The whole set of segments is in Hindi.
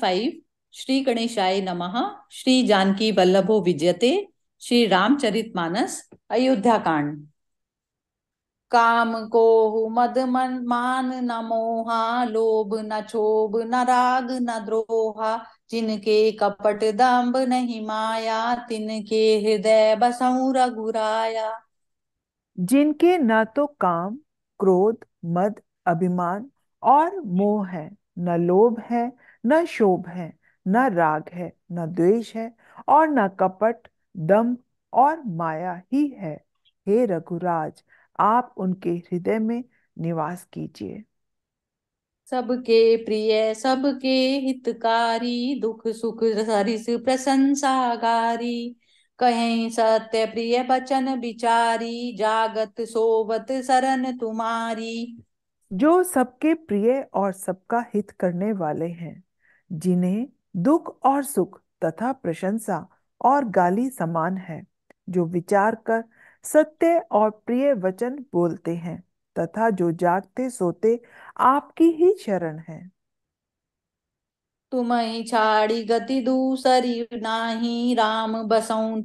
फाइव श्री गणेशाय नम श्री जानकी वल्लभो विजयते श्री रामचरित मानस अयोध्या कांड काम को मद मन मान न मोहा लोभ न क्षोभ न राग न द्रोहा जिनके कपट दम्ब नहीं माया तिनके हृदय बसऊ रघुराया जिनके न तो काम क्रोध मद अभिमान और मोह है न लोभ है न शोभ है न राग है न द्वेष है और न कपट दम और माया ही है हे रघुराज आप उनके हृदय में निवास कीजिए सबके प्रिय सबके हितकारी दुख सुख सरिस प्रशंसागारी कहें सत्य प्रिय बचन विचारी जागत सोवत शरण तुम्हारी जो सबके प्रिय और सबका हित करने वाले हैं जिन्हें दुख और सुख तथा प्रशंसा और गाली समान है जो विचार कर सत्य और प्रिय वचन बोलते हैं तथा जो जागते सोते आपकी ही शरण है तुम्हें छाड़ी गति दूसरी नाही राम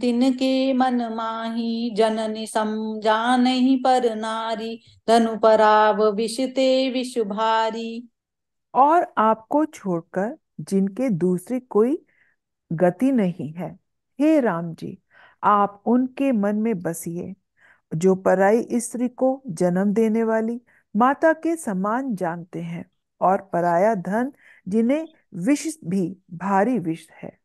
तिन के मन माही जननी समझा नहीं पर नारी धनु पराव विषते विष भारी और आपको छोड़कर जिनके दूसरी कोई गति नहीं है हे राम जी आप उनके मन में बसिए जो पराई स्त्री को जन्म देने वाली माता के समान जानते हैं और पराया धन जिन्हें विष भी भारी विष है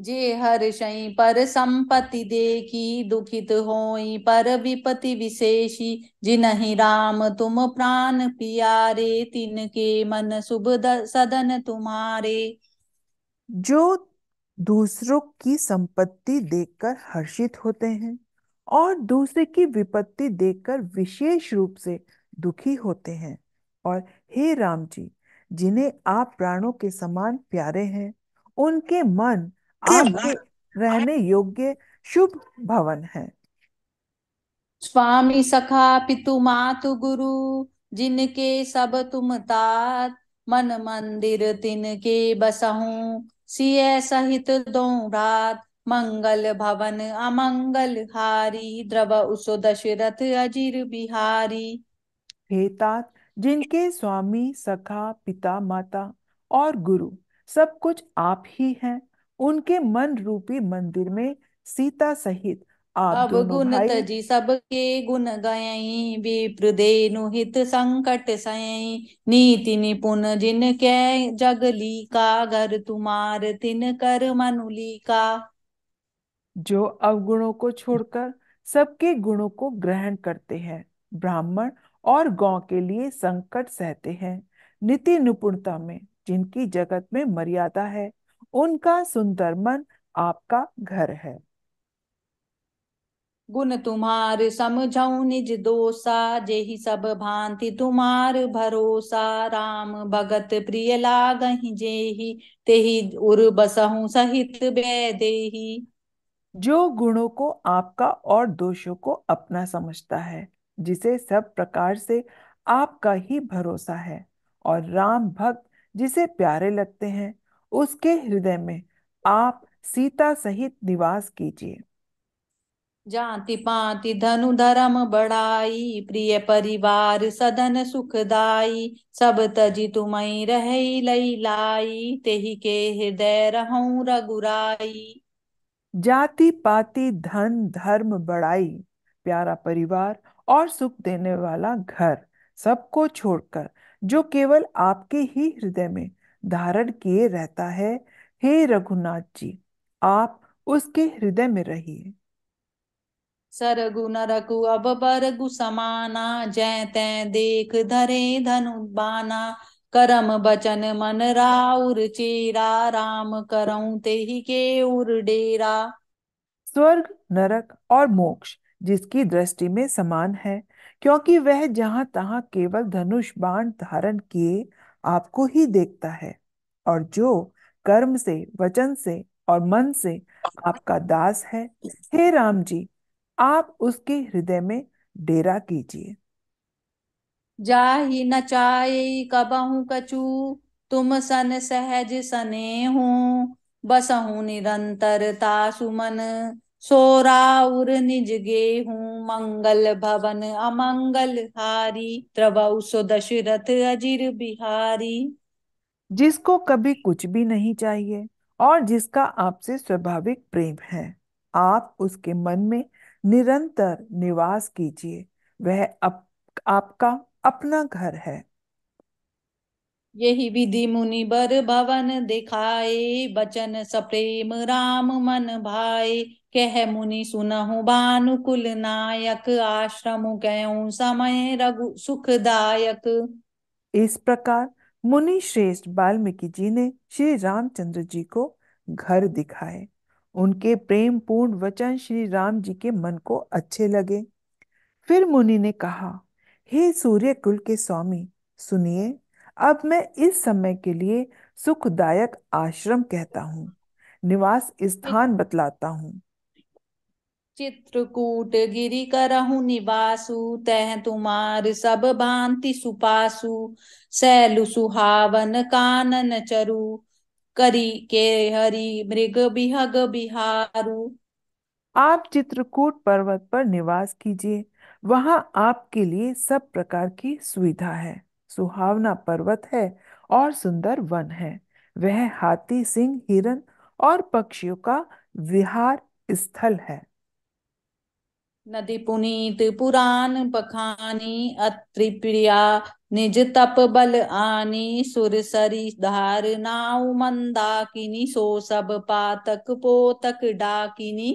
जे हर्षई पर संपत्ति देखी दुखित होई पर विपति विशेषी जिनहि राम तुम प्राण पियारे के मन शुभ सदन तुम्हारे जो दूसरों की संपत्ति देखकर हर्षित होते हैं और दूसरे की विपत्ति देखकर विशेष रूप से दुखी होते हैं और हे राम जी जिन्हें आप प्राणों के समान प्यारे हैं उनके मन आपके रहने योग्य शुभ भवन है स्वामी सखा पितु मातु गुरु जिनके सब तुम तात मन मंदिर तिनके बसहू सिय सहित दो रात मंगल भवन अमंगल हारी द्रव उस दशरथ अजीर बिहारी हे तात जिनके स्वामी सखा पिता माता और गुरु सब कुछ आप ही हैं उनके मन रूपी मंदिर में सीता सहित आप अब दोनों गुण भाई तजी सबके गुण गायई विप्रदे नुहित संकट सयई नीति निपुण जिन कै जगली का घर तुम्हार तिन कर मनुली का जो अवगुणों को छोड़कर सबके गुणों को ग्रहण करते हैं ब्राह्मण और गौ के लिए संकट सहते हैं नीति निपुणता में जिनकी जगत में मर्यादा है उनका सुंदर मन आपका घर है गुण तुम्हार समझऊ निज दोसा जे ही सब भांति तुम्हार भरोसा राम भगत प्रिय लागहि ते ही उर बसहु सहित देही जो गुणों को आपका और दोषों को अपना समझता है जिसे सब प्रकार से आपका ही भरोसा है और राम भक्त जिसे प्यारे लगते हैं उसके हृदय में आप सीता सहित निवास कीजिए जाति पाति धनु धर्म बढ़ाई प्रिय परिवार सदन सुखदाई सब तजी तुम्हें रह लई लाई ते के हृदय रहू रघुराई जाति पाति धन धर्म बड़ाई प्यारा परिवार और सुख देने वाला घर सबको छोड़कर जो केवल आपके ही हृदय में धारण किए रहता है हे रघुनाथ जी आप उसके हृदय में रहिए सरगु नरगु अब बरगु समाना जय तै देख धरे धनु बाना करम बचन मन राउर चेरा राम करऊ ते ही के उर डेरा स्वर्ग नरक और मोक्ष जिसकी दृष्टि में समान है क्योंकि वह जहां तहां केवल धनुष बाण धारण किए के, आपको ही देखता है और जो कर्म से वचन से और मन से आपका दास है हे राम जी आप उसके हृदय में डेरा कीजिए जा ही न कबहू कचू तुम सन सहज सने हूँ बसहू निरंतर तासुमन सोराउर निज गे हूँ मंगल भवन अमंगल हारी त्रवौ सो दशरथ अजीर बिहारी जिसको कभी कुछ भी नहीं चाहिए और जिसका आपसे स्वाभाविक प्रेम है आप उसके मन में निरंतर निवास कीजिए वह अप, आपका अपना घर है यही विधि मुनि बर भवन दिखाए बचन सप्रेम राम मन भाई कह मुनि सुनहु भानुकुल नायक आश्रम गयो समय रघु सुखदायक इस प्रकार मुनि श्रेष्ठ वाल्मीकि जी ने श्री रामचंद्र जी को घर दिखाए उनके प्रेम पूर्ण वचन श्री राम जी के मन को अच्छे लगे फिर मुनि ने कहा हे सूर्य कुल के स्वामी सुनिए अब मैं इस समय के लिए सुखदायक आश्रम कहता हूँ निवास स्थान बतलाता हूँ चित्रकूट गिरि करहु निवासु तह तुमार सब भांति सुपासु सैलु सुहावन कानन चरु करी के हरि मृग बिहग बिहारु आप चित्रकूट पर्वत पर निवास कीजिए वहाँ आपके लिए सब प्रकार की सुविधा है सुहावना पर्वत है और सुंदर वन है वह हाथी सिंह हिरन और पक्षियों का विहार स्थल है नदी पुनीत पुराण बखानी अत्रिप्रिया निज तप बल आनी सरी धार नाव मंदाकिनी सो सब पातक पोतक डाकिनी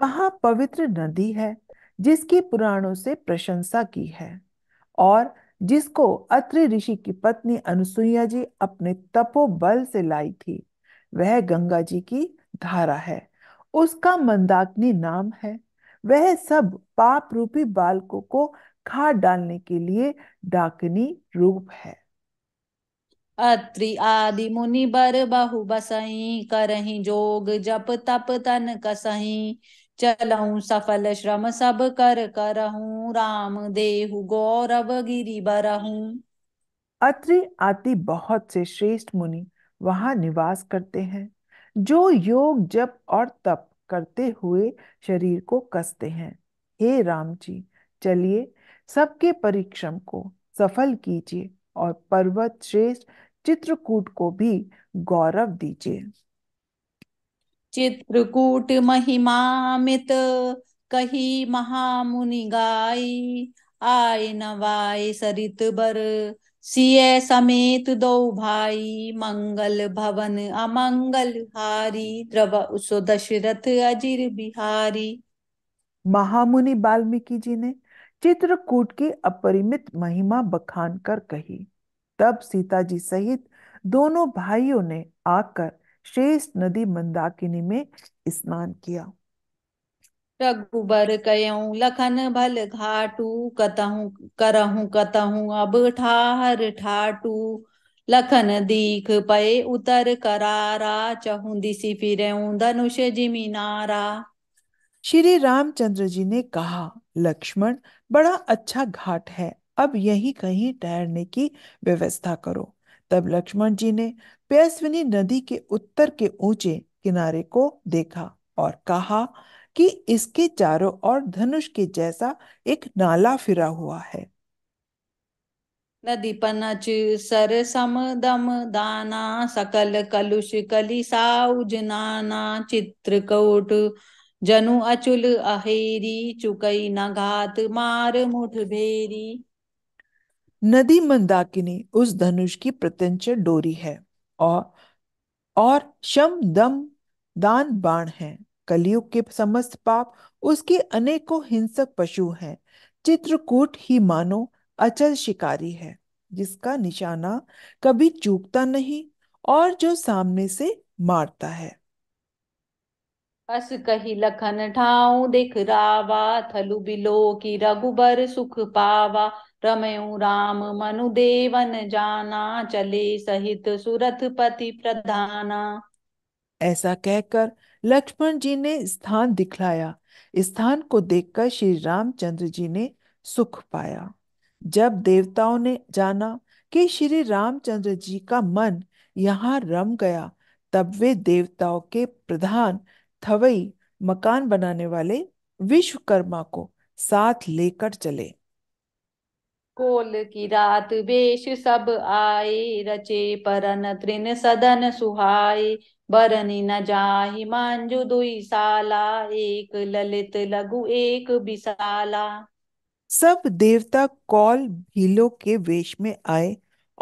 वह पवित्र नदी है जिसकी पुराणों से प्रशंसा की है और जिसको अत्रि ऋषि की पत्नी अनुसुईया जी अपने तपो बल से लाई थी वह गंगा जी की धारा है उसका मंदाकिनी नाम है वह सब पाप रूपी बालकों को खा डालने के लिए डाकनी रूप है अत्रि आदि मुनि बर बहु बसई करही जोग जप तप तन कसही चलहू सफल श्रम सब कर करहूं राम देहु गौरव गिरी बरहूं अत्रि आदि बहुत से श्रेष्ठ मुनि वहां निवास करते हैं जो योग जप और तप करते हुए शरीर को कसते हैं हे राम जी चलिए सबके परिश्रम को सफल कीजिए और पर्वत श्रेष्ठ चित्रकूट को भी गौरव दीजिए चित्रकूट महिमामित कही महामुनि गाई आय नवाय सरित बर सिय समेत दो भाई मंगल भवन अमंगल हारी द्रव उसो दशरथ अजीर बिहारी महामुनि वाल्मीकि जी ने चित्रकूट की अपरिमित महिमा बखान कर कही तब सीता जी सहित दोनों भाइयों ने आकर शेष नदी मंदाकिनी में स्नान किया रघुबर कयऊ लखन भल घाटू कतहु करहु कतहु अब ठाहर ठाटू लखन दीख पए उतर करारा चहु दिसी फिरऊ धनुष जिमी नारा श्री रामचंद्र जी ने कहा लक्ष्मण बड़ा अच्छा घाट है अब यही कहीं ठहरने की व्यवस्था करो तब लक्ष्मण जी ने पैसविनी नदी के उत्तर के ऊंचे किनारे को देखा और कहा कि इसके चारों ओर धनुष के जैसा एक नाला फिरा हुआ है नदी पनच सर सम दम दाना सकल कलुष कलिसाउज नाना चित्रकूट जनु अचुल अहेरी चुकई घात मार मुठ भेरी नदी मंदाकिनी उस धनुष की प्रत्यंच डोरी है और और शम दम दान बाण है कलयुग के समस्त पाप उसके अनेकों हिंसक पशु हैं चित्रकूट ही मानो अचल शिकारी है जिसका निशाना कभी चूकता नहीं और जो सामने से मारता है अस कही लखन ठाऊ देख रावा थलु बिलो की रघुबर सुख पावा रमयू राम मनु देवन जाना चले सहित सुरथ पति प्रधाना ऐसा कहकर लक्ष्मण जी ने स्थान दिखलाया स्थान को देखकर श्री रामचंद्र जी ने सुख पाया जब देवताओं ने जाना कि श्री रामचंद्र जी का मन यहाँ रम गया तब वे देवताओं के प्रधान थवई मकान बनाने वाले विश्वकर्मा को साथ लेकर चले कोल की रात वेश सब आए रचे परन त्रिन सदन सुहाए बरनी न जाहि मांजु दुई साला एक ललित लघु एक विशाला सब देवता कौल भीलों के वेश में आए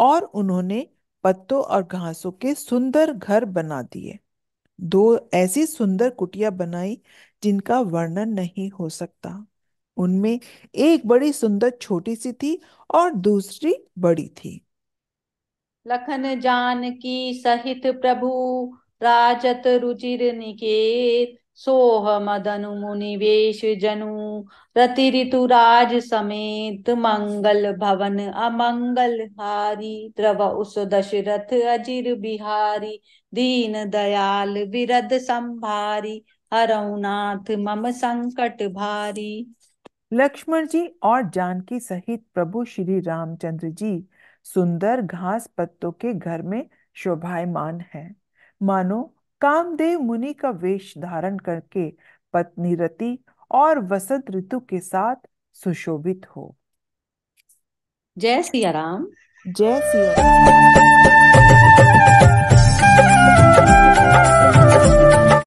और उन्होंने पत्तों और घासों के सुंदर घर बना दिए दो ऐसी सुंदर कुटिया बनाई जिनका वर्णन नहीं हो सकता उनमें एक बड़ी सुंदर छोटी सी थी और दूसरी बड़ी थी लखन जान की सहित प्रभु राजत रुचिर निकेत सोह मदनु मुनिवेश जनु रति राज समेत मंगल भवन अमंगल हारी द्रव उस दशरथ अजिर बिहारी दीन दयाल विरद संभारी हरौनाथ मम संकट भारी लक्ष्मण जी और जानकी सहित प्रभु श्री रामचंद्र जी सुंदर घास पत्तों के घर में शोभायमान हैं। मानो कामदेव मुनि का वेश धारण करके पत्नी रति और वसंत ऋतु के साथ सुशोभित हो जय सिया राम जय सिया राम